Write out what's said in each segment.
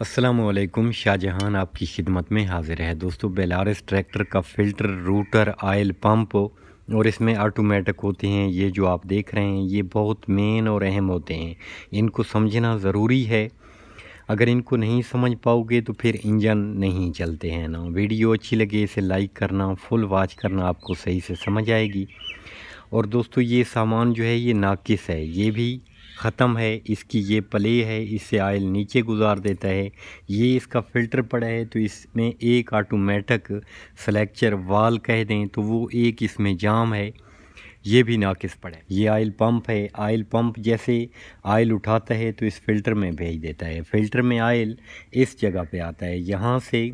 असलम शाहजहान आपकी खिदमत में हाजिर है दोस्तों बेलारस ट्रैक्टर का फ़िल्टर रूटर आयल पम्प और इसमें आटोमेटिक होते हैं ये जो आप देख रहे हैं ये बहुत मेन और अहम होते हैं इनको समझना ज़रूरी है अगर इनको नहीं समझ पाओगे तो फिर इंजन नहीं चलते हैं ना वीडियो अच्छी लगे इसे लाइक करना फुल वॉच करना आपको सही से समझ आएगी और दोस्तों ये सामान जो है ये नाकिस है ये भी ख़त्म है इसकी ये प्ले है इससे आयल नीचे गुजार देता है ये इसका फ़िल्टर पड़ा है तो इसमें एक आटोमेटिक सेलेक्चर वाल कह दें तो वो एक इसमें जाम है ये भी नाकिस पड़े ये आयल पंप है आयल पंप जैसे आयल उठाता है तो इस फिल्टर में भेज देता है फिल्टर में आयल इस जगह पे आता है यहाँ से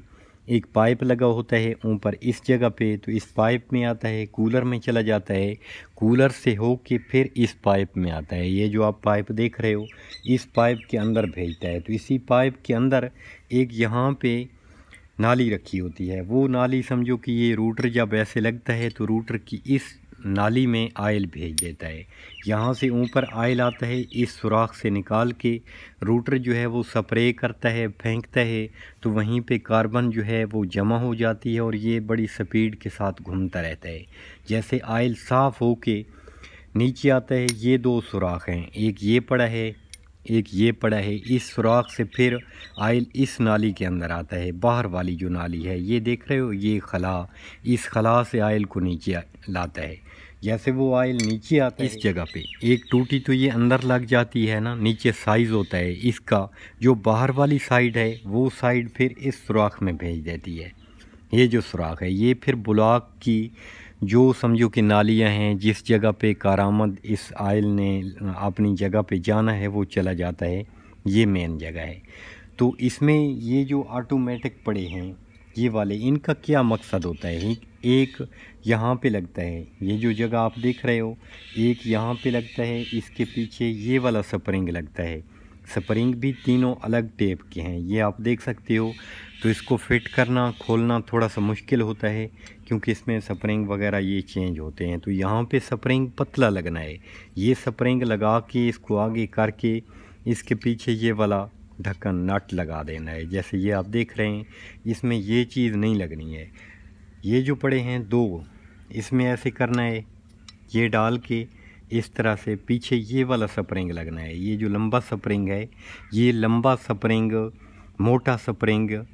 एक पाइप लगा होता है ऊपर इस जगह पे तो इस पाइप में आता है कूलर में चला जाता है कूलर से हो के फिर इस पाइप में आता है ये जो आप पाइप देख रहे हो इस पाइप के अंदर भेजता है तो इसी पाइप के अंदर एक यहाँ पे नाली रखी होती है वो नाली समझो कि ये रूटर जब ऐसे लगता है तो रूटर की इस नाली में आयल भेज देता है यहाँ से ऊपर आयल आता है इस सुराख से निकाल के रूटर जो है वो स्प्रे करता है फेंकता है तो वहीं पे कार्बन जो है वो जमा हो जाती है और ये बड़ी स्पीड के साथ घूमता रहता है जैसे आयल साफ़ हो के नीचे आता है ये दो सुराख हैं एक ये पड़ा है एक ये पड़ा है इस सुराख से फिर आयल इस नाली के अंदर आता है बाहर वाली जो नाली है ये देख रहे हो ये खला इस खला से आयल को नीचे लाता है जैसे वो आयल नीचे आता है इस जगह पे एक टूटी तो ये अंदर लग जाती है ना नीचे साइज़ होता है इसका जो बाहर वाली साइड है वो साइड फिर इस सुराख में भेज देती है ये जो सुराख है ये फिर ब्लॉक की जो समझो कि नालियाँ हैं जिस जगह पे कारामद इस आयल ने अपनी जगह पे जाना है वो चला जाता है ये मेन जगह है तो इसमें ये जो ऑटोमेटिक पड़े हैं ये वाले इनका क्या मकसद होता है एक यहाँ पे लगता है ये जो जगह आप देख रहे हो एक यहाँ पे लगता है इसके पीछे ये वाला स्प्रिंग लगता है स्प्रिंग भी तीनों अलग टेप के हैं ये आप देख सकते हो तो इसको फिट करना खोलना थोड़ा सा मुश्किल होता है क्योंकि इसमें स्प्रिंग वगैरह ये चेंज होते हैं तो यहाँ पे स्प्रिंग पतला लगना है ये स्प्रिंग लगा के इसको आगे करके इसके पीछे ये वाला ढक्कन नट लगा देना है जैसे ये आप देख रहे हैं इसमें ये चीज़ नहीं लगनी है ये जो पड़े हैं दो इसमें ऐसे करना है ये डाल के इस तरह से पीछे ये वाला स्प्रिंग लगना है ये जो लंबा स्प्रिंग है ये लंबा स्प्रिंग मोटा स्प्रिंग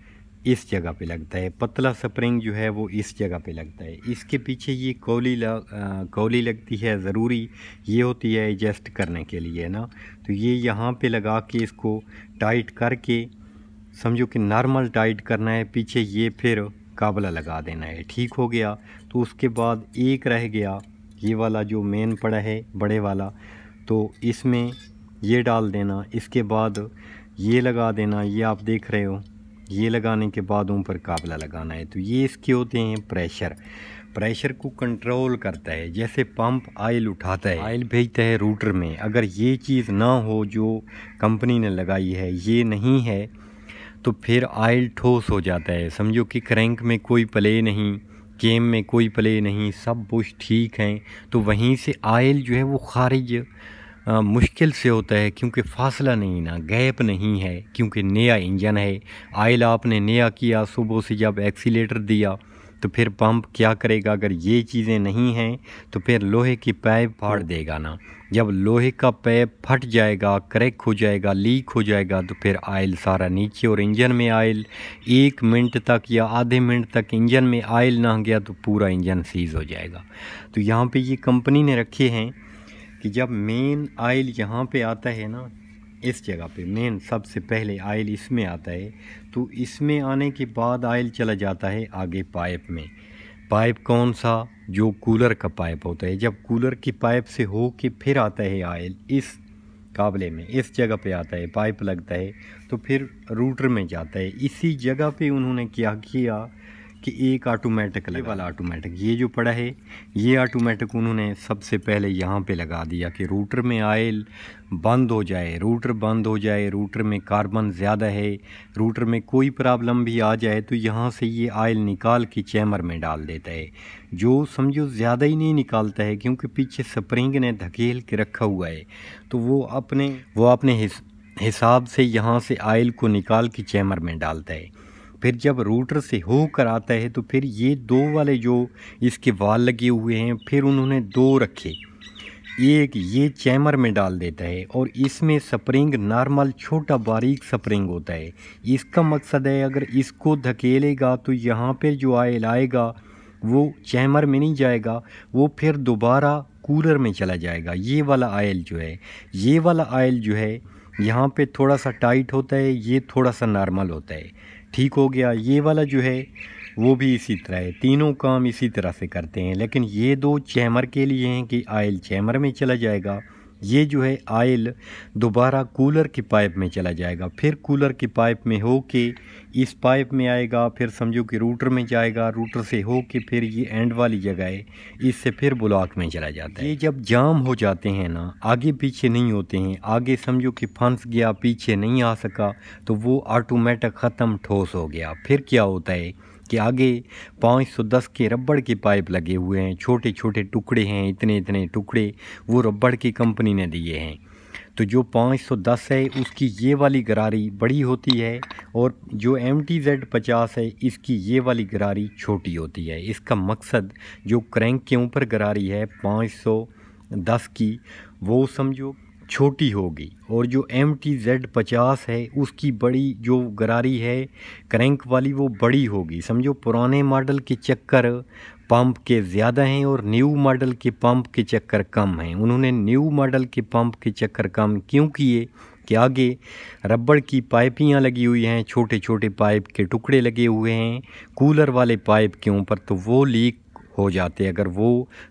इस जगह पे लगता है पतला स्प्रिंग जो है वो इस जगह पे लगता है इसके पीछे ये कौली लग कौली लगती है ज़रूरी ये होती है एडजस्ट करने के लिए ना तो ये यहाँ पे लगा के इसको टाइट करके समझो कि नॉर्मल टाइट करना है पीछे ये फिर काबला लगा देना है ठीक हो गया तो उसके बाद एक रह गया ये वाला जो मेन पड़ा है बड़े वाला तो इसमें ये डाल देना इसके बाद ये लगा देना ये आप देख रहे हो ये लगाने के बाद ऊपर काबला लगाना है तो ये इसके होते हैं प्रेशर प्रेशर को कंट्रोल करता है जैसे पंप आयल उठाता है आयल भेजता है रूटर में अगर ये चीज़ ना हो जो कंपनी ने लगाई है ये नहीं है तो फिर आयल ठोस हो जाता है समझो कि क्रैंक में कोई प्ले नहीं गेम में कोई प्ले नहीं सब बुश ठीक हैं तो वहीं से आयल जो है वो खारिज आ, मुश्किल से होता है क्योंकि फासला नहीं ना गैप नहीं है क्योंकि नया इंजन है आयल आपने नया किया सुबह से जब एक्सीटर दिया तो फिर पंप क्या करेगा अगर ये चीज़ें नहीं हैं तो फिर लोहे की पैप फाड़ देगा ना जब लोहे का पैप फट जाएगा क्रैक हो जाएगा लीक हो जाएगा तो फिर आयल सारा नीचे और इंजन में आयल एक मिनट तक या आधे मिनट तक इंजन में आयल ना गया तो पूरा इंजन सीज हो जाएगा तो यहाँ पर ये कंपनी ने रखे हैं कि जब मेन आयल यहाँ पे आता है ना इस जगह पे मेन सबसे पहले आयल इसमें आता है तो इसमें आने के बाद आयल चला जाता है आगे पाइप में पाइप कौन सा जो कूलर का पाइप होता है जब कूलर की पाइप से हो के फिर आता है आयल इस काबले में इस जगह पे आता है पाइप लगता है तो फिर रूटर में जाता है इसी जगह पे उन्होंने क्या किया कि एक ऑटोमेटिक ये वाला ऑटोमेटिक ये जो पड़ा है ये ऑटोमेटिक उन्होंने सबसे पहले यहाँ पे लगा दिया कि रूटर में आयल बंद हो जाए रूटर बंद हो जाए रूटर में कार्बन ज़्यादा है रूटर में कोई प्रॉब्लम भी आ जाए तो यहाँ से ये आयल निकाल के चैमर में डाल देता है जो समझो ज़्यादा ही नहीं निकालता है क्योंकि पीछे स्प्रिंग ने धकेल के रखा हुआ है तो वो अपने वो अपने हिसाब से यहाँ से आयल को निकाल के चैमर में डालता है फिर जब रूटर से होकर आता है तो फिर ये दो वाले जो इसके वाल लगे हुए हैं फिर उन्होंने दो रखे एक ये चैमर में डाल देता है और इसमें स्प्रिंग नॉर्मल छोटा बारीक स्प्रिंग होता है इसका मकसद है अगर इसको धकेलेगा तो यहाँ पर जो आयल आएगा वो चैमर में नहीं जाएगा वो फिर दोबारा कूलर में चला जाएगा ये वाला आयल जो है ये वाला आयल जो है यहाँ पे थोड़ा सा टाइट होता है ये थोड़ा सा नॉर्मल होता है ठीक हो गया ये वाला जो है वो भी इसी तरह है तीनों काम इसी तरह से करते हैं लेकिन ये दो चैमर के लिए हैं कि आयल चैमर में चला जाएगा ये जो है आयल दोबारा कूलर की पाइप में चला जाएगा फिर कूलर की पाइप में हो के इस पाइप में आएगा फिर समझो कि रूटर में जाएगा रूटर से हो के फिर ये एंड वाली जगह है इससे फिर ब्लॉक में चला जाता है ये जब जाम हो जाते हैं ना आगे पीछे नहीं होते हैं आगे समझो कि फंस गया पीछे नहीं आ सका तो वो ऑटोमेटिक ख़त्म ठोस हो गया फिर क्या होता है के आगे पाँच सौ दस के रबड़ के पाइप लगे हुए हैं छोटे छोटे टुकड़े हैं इतने इतने टुकड़े वो रबड़ की कंपनी ने दिए हैं तो जो 510 है उसकी ये वाली गरारी बड़ी होती है और जो एम टी जेड पचास है इसकी ये वाली गरारी छोटी होती है इसका मकसद जो क्रैंक के ऊपर गरारी है 510 की वो समझो छोटी होगी और जो एम टी जेड पचास है उसकी बड़ी जो गरारी है क्रैंक वाली वो बड़ी होगी समझो पुराने मॉडल के चक्कर पंप के ज़्यादा हैं और न्यू मॉडल के पंप के चक्कर कम हैं उन्होंने न्यू मॉडल के पंप के चक्कर कम क्यों किए कि आगे रबड़ की पाइपियाँ लगी हुई हैं छोटे छोटे पाइप के टुकड़े लगे हुए हैं कूलर वाले पाइप के ऊपर तो वो लीक हो जाते अगर वो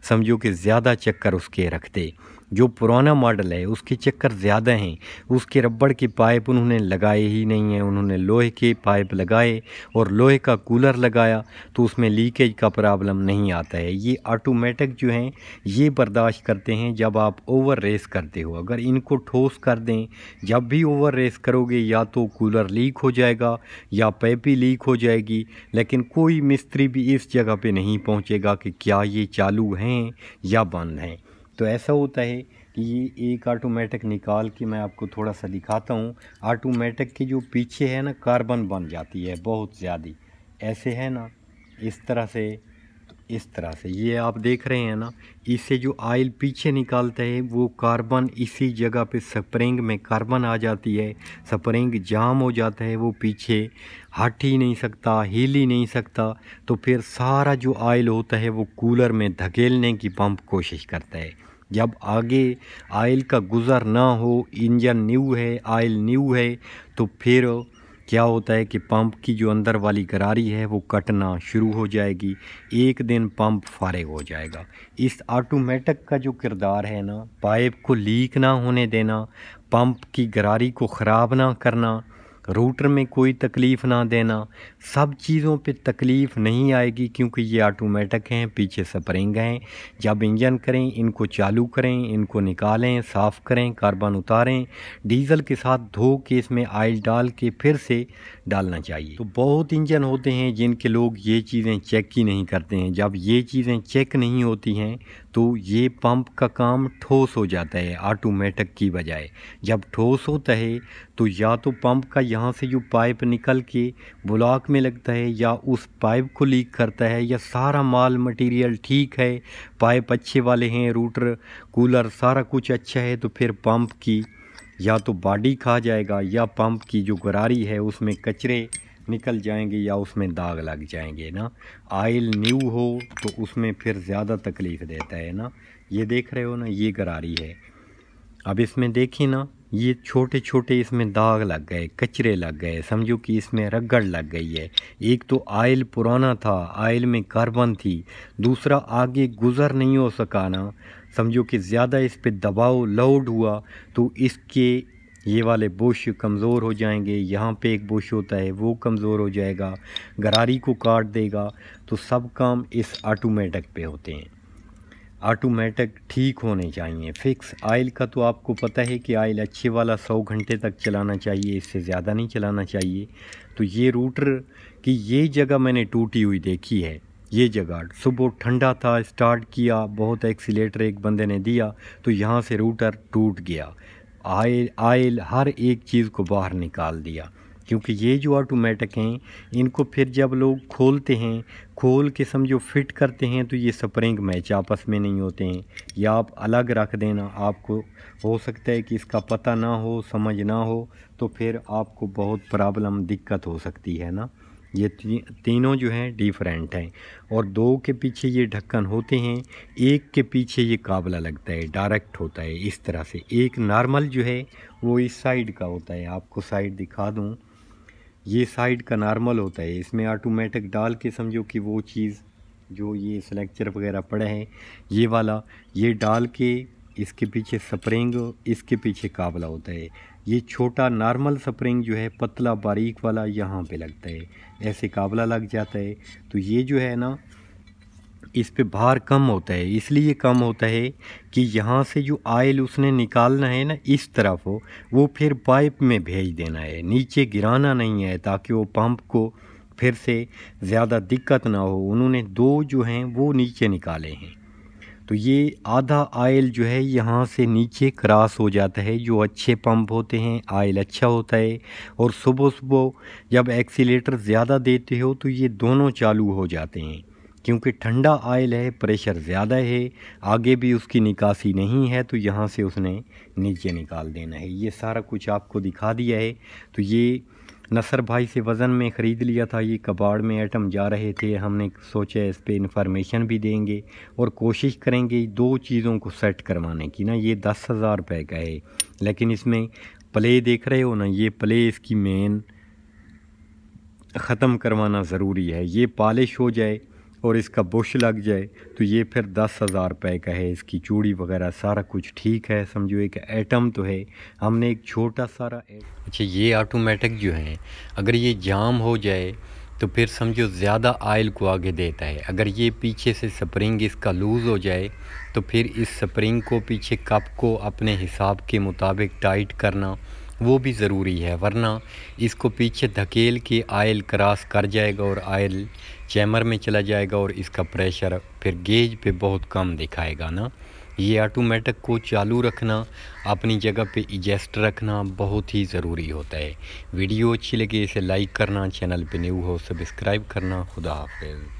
समझो कि ज़्यादा चक्कर उसके रखते जो पुराना मॉडल है उसके चक्कर ज़्यादा हैं उसके रबड़ के पाइप उन्होंने लगाए ही नहीं हैं उन्होंने लोहे के पाइप लगाए और लोहे का कूलर लगाया तो उसमें लीकेज का प्रॉब्लम नहीं आता है ये ऑटोमेटिक जो हैं ये बर्दाश्त करते हैं जब आप ओवर रेस करते हो अगर इनको ठोस कर दें जब भी ओवर रेस करोगे या तो कूलर लीक हो जाएगा या पाइप ही लीक हो जाएगी लेकिन कोई मिस्त्री भी इस जगह पर नहीं पहुँचेगा कि क्या ये चालू हैं या बंद हैं तो ऐसा होता है कि ये एक ऑटोमेटिक निकाल के मैं आपको थोड़ा सा दिखाता हूँ ऑटोमेटिक के जो पीछे है ना कार्बन बन जाती है बहुत ज़्यादा ऐसे है ना इस तरह से इस तरह से ये आप देख रहे हैं ना इससे जो आयल पीछे निकालता है वो कार्बन इसी जगह पे स्प्रिंग में कार्बन आ जाती है स्प्रिंग जाम हो जाता है वो पीछे हट ही नहीं सकता हिल ही नहीं सकता तो फिर सारा जो आयल होता है वो कूलर में धकेलने की पंप कोशिश करता है जब आगे आयल का गुज़र ना हो इंजन न्यू है आयल न्यू है तो फिर क्या होता है कि पंप की जो अंदर वाली गरारी है वो कटना शुरू हो जाएगी एक दिन पंप फारिग हो जाएगा इस ऑटोमेटिक का जो किरदार है ना पाइप को लीक ना होने देना पंप की गरारी को ख़राब ना करना रूटर में कोई तकलीफ़ ना देना सब चीज़ों पे तकलीफ़ नहीं आएगी क्योंकि ये ऑटोमेटिक हैं पीछे स्प्रिंग हैं जब इंजन करें इनको चालू करें इनको निकालें साफ़ करें कार्बन उतारें डीज़ल के साथ धो के इसमें आयल डाल के फिर से डालना चाहिए तो बहुत इंजन होते हैं जिनके लोग ये चीज़ें चेक ही नहीं करते हैं जब ये चीज़ें चेक नहीं होती हैं तो ये पंप का काम ठोस हो जाता है ऑटोमेटिक की बजाय जब ठोस होता है तो या तो पंप का यहाँ से जो पाइप निकल के ब्लॉक में लगता है या उस पाइप को लीक करता है या सारा माल मटेरियल ठीक है पाइप अच्छे वाले हैं रूटर कूलर सारा कुछ अच्छा है तो फिर पंप की या तो बॉडी खा जाएगा या पंप की जो गरारी है उसमें कचरे निकल जाएंगे या उसमें दाग लग जाएंगे ना आयल न्यू हो तो उसमें फिर ज़्यादा तकलीफ़ देता है ना ये देख रहे हो ना ये गरारी है अब इसमें देखिए ना ये छोटे छोटे इसमें दाग लग गए कचरे लग गए समझो कि इसमें रगड़ लग गई है एक तो आयल पुराना था आयल में कार्बन थी दूसरा आगे गुज़र नहीं हो सका ना समझो कि ज़्यादा इस पर दबाव लोड हुआ तो इसके ये वाले बुश कमज़ोर हो जाएंगे यहाँ पे एक बुश होता है वो कमज़ोर हो जाएगा गरारी को काट देगा तो सब काम इस आटोमेटिक पे होते हैं आटोमेटिक ठीक होने चाहिए फ़िक्स आयल का तो आपको पता है कि आयल अच्छे वाला सौ घंटे तक चलाना चाहिए इससे ज़्यादा नहीं चलाना चाहिए तो ये रूटर की ये जगह मैंने टूटी हुई देखी है ये जगह सुबह ठंडा था स्टार्ट किया बहुत एक्सीटर एक बंदे ने दिया तो यहाँ से रूटर टूट गया आयल आयल हर एक चीज़ को बाहर निकाल दिया क्योंकि ये जो ऑटोमेटिक हैं इनको फिर जब लोग खोलते हैं खोल के समझो फिट करते हैं तो ये स्प्रिंग मैच आपस में नहीं होते हैं या आप अलग रख देना आपको हो सकता है कि इसका पता ना हो समझ ना हो तो फिर आपको बहुत प्रॉब्लम दिक्कत हो सकती है ना ये तीनों जो हैं डिफरेंट हैं और दो के पीछे ये ढक्कन होते हैं एक के पीछे ये काबला लगता है डायरेक्ट होता है इस तरह से एक नॉर्मल जो है वो इस साइड का होता है आपको साइड दिखा दूँ ये साइड का नॉर्मल होता है इसमें ऑटोमेटिक डाल के समझो कि वो चीज़ जो ये सिलेक्चर वगैरह पड़ा है ये वाला ये डाल के इसके पीछे स्प्रिंग इसके पीछे काबला होता है ये छोटा नॉर्मल स्प्रिंग जो है पतला बारीक वाला यहाँ पे लगता है ऐसे काबला लग जाता है तो ये जो है ना इस पे भार कम होता है इसलिए कम होता है कि यहाँ से जो आयल उसने निकालना है ना इस तरफ हो वो फिर पाइप में भेज देना है नीचे गिराना नहीं है ताकि वो पंप को फिर से ज़्यादा दिक्कत ना हो उन्होंने दो जो हैं वो नीचे निकाले हैं तो ये आधा आयल जो है यहाँ से नीचे क्रॉस हो जाता है जो अच्छे पंप होते हैं आयल अच्छा होता है और सुबह सुबह जब एक्सीटर ज़्यादा देते हो तो ये दोनों चालू हो जाते हैं क्योंकि ठंडा आयल है प्रेशर ज़्यादा है आगे भी उसकी निकासी नहीं है तो यहाँ से उसने नीचे निकाल देना है ये सारा कुछ आपको दिखा दिया है तो ये नसर भाई से वज़न में ख़रीद लिया था ये कबाड़ में आइटम जा रहे थे हमने सोचा इस पर इंफॉर्मेशन भी देंगे और कोशिश करेंगे दो चीज़ों को सेट करवाने की ना ये दस हज़ार रुपये का है लेकिन इसमें प्ले देख रहे हो ना ये प्ले इसकी मेन ख़त्म करवाना ज़रूरी है ये पॉलिश हो जाए और इसका बुश लग जाए तो ये फिर दस हज़ार रुपये का है इसकी चूड़ी वगैरह सारा कुछ ठीक है समझो एक एटम तो है हमने एक छोटा सारा अच्छा ये ऑटोमेटिक जो है अगर ये जाम हो जाए तो फिर समझो ज़्यादा आयल को आगे देता है अगर ये पीछे से स्प्रिंग इसका लूज़ हो जाए तो फिर इस स्प्रिंग को पीछे कप को अपने हिसाब के मुताबिक टाइट करना वो भी ज़रूरी है वरना इसको पीछे धकेल के आयल क्रॉस कर जाएगा और आयल चैमर में चला जाएगा और इसका प्रेशर फिर गेज पे बहुत कम दिखाएगा ना ये ऑटोमेटिक को चालू रखना अपनी जगह पे एडजस्ट रखना बहुत ही ज़रूरी होता है वीडियो अच्छी लगी इसे लाइक करना चैनल पे न्यू हो सब्सक्राइब करना खुदा हाफिज़